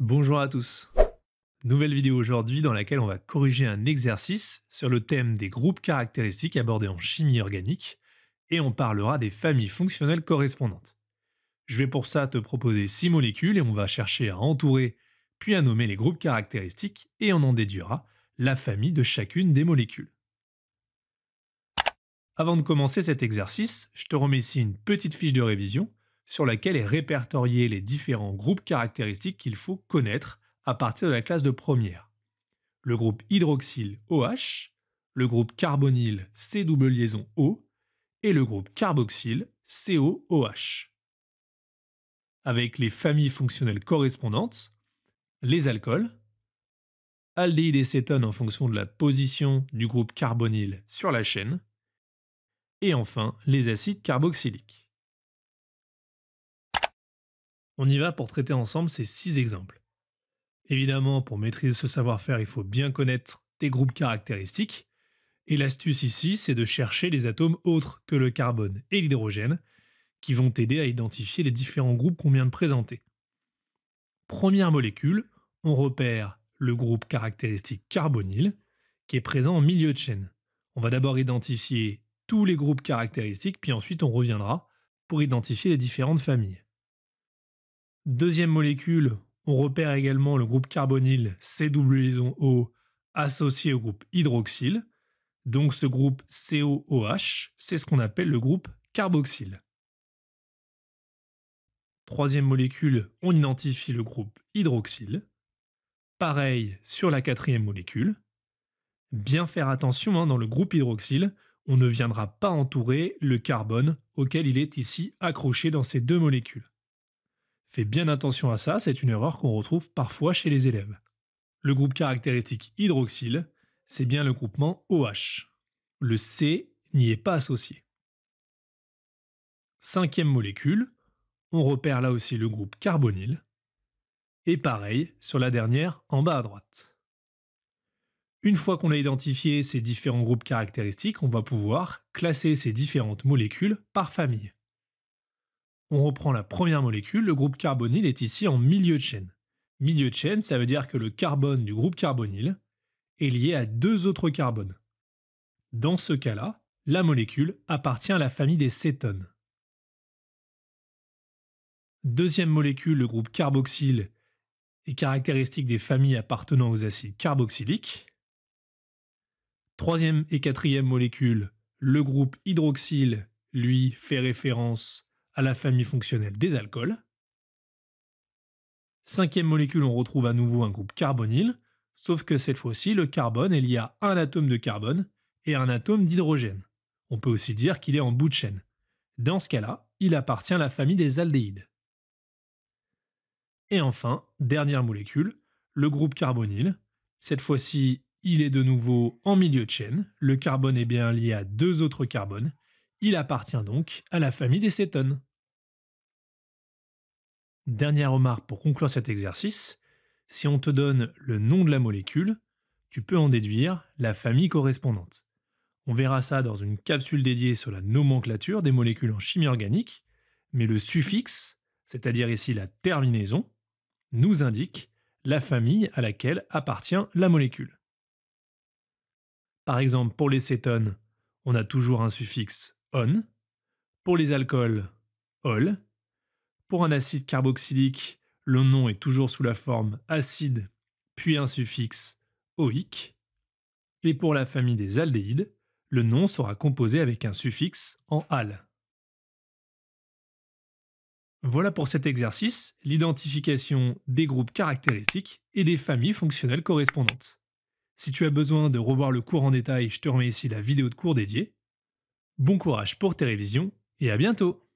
Bonjour à tous Nouvelle vidéo aujourd'hui dans laquelle on va corriger un exercice sur le thème des groupes caractéristiques abordés en chimie organique et on parlera des familles fonctionnelles correspondantes. Je vais pour ça te proposer 6 molécules et on va chercher à entourer puis à nommer les groupes caractéristiques et on en déduira la famille de chacune des molécules. Avant de commencer cet exercice, je te remets ici une petite fiche de révision sur laquelle est répertorié les différents groupes caractéristiques qu'il faut connaître à partir de la classe de première. Le groupe hydroxyle OH, le groupe carbonyle CW liaison O et le groupe carboxyle COOH. Avec les familles fonctionnelles correspondantes, les alcools, aldéhyde et cétones en fonction de la position du groupe carbonyl sur la chaîne, et enfin les acides carboxyliques. On y va pour traiter ensemble ces six exemples. Évidemment, pour maîtriser ce savoir-faire, il faut bien connaître tes groupes caractéristiques. Et l'astuce ici, c'est de chercher les atomes autres que le carbone et l'hydrogène, qui vont t'aider à identifier les différents groupes qu'on vient de présenter. Première molécule, on repère le groupe caractéristique carbonyl qui est présent en milieu de chaîne. On va d'abord identifier tous les groupes caractéristiques, puis ensuite on reviendra pour identifier les différentes familles. Deuxième molécule, on repère également le groupe carbonyle O associé au groupe hydroxyle. Donc ce groupe COOH, c'est ce qu'on appelle le groupe carboxyle. Troisième molécule, on identifie le groupe hydroxyle. Pareil sur la quatrième molécule. Bien faire attention, hein, dans le groupe hydroxyle, on ne viendra pas entourer le carbone auquel il est ici accroché dans ces deux molécules. Fais bien attention à ça, c'est une erreur qu'on retrouve parfois chez les élèves. Le groupe caractéristique hydroxyle, c'est bien le groupement OH. Le C n'y est pas associé. Cinquième molécule, on repère là aussi le groupe carbonyl. Et pareil sur la dernière en bas à droite. Une fois qu'on a identifié ces différents groupes caractéristiques, on va pouvoir classer ces différentes molécules par famille. On reprend la première molécule, le groupe carbonyle est ici en milieu de chaîne. Milieu de chaîne, ça veut dire que le carbone du groupe carbonyle est lié à deux autres carbones. Dans ce cas-là, la molécule appartient à la famille des cétones. Deuxième molécule, le groupe carboxyle, est caractéristique des familles appartenant aux acides carboxyliques. Troisième et quatrième molécule, le groupe hydroxyle, lui, fait référence à la famille fonctionnelle des alcools. Cinquième molécule, on retrouve à nouveau un groupe carbonyl, sauf que cette fois-ci, le carbone est lié à un atome de carbone et un atome d'hydrogène. On peut aussi dire qu'il est en bout de chaîne. Dans ce cas-là, il appartient à la famille des aldéhydes. Et enfin, dernière molécule, le groupe carbonyl. Cette fois-ci, il est de nouveau en milieu de chaîne. Le carbone est bien lié à deux autres carbones. Il appartient donc à la famille des cétones. Dernière remarque pour conclure cet exercice, si on te donne le nom de la molécule, tu peux en déduire la famille correspondante. On verra ça dans une capsule dédiée sur la nomenclature des molécules en chimie organique, mais le suffixe, c'est-à-dire ici la terminaison, nous indique la famille à laquelle appartient la molécule. Par exemple, pour les cétones, on a toujours un suffixe on, pour les alcools, ol, pour un acide carboxylique, le nom est toujours sous la forme acide, puis un suffixe oïque. Et pour la famille des aldéhydes, le nom sera composé avec un suffixe en al. Voilà pour cet exercice, l'identification des groupes caractéristiques et des familles fonctionnelles correspondantes. Si tu as besoin de revoir le cours en détail, je te remets ici la vidéo de cours dédiée. Bon courage pour tes révisions et à bientôt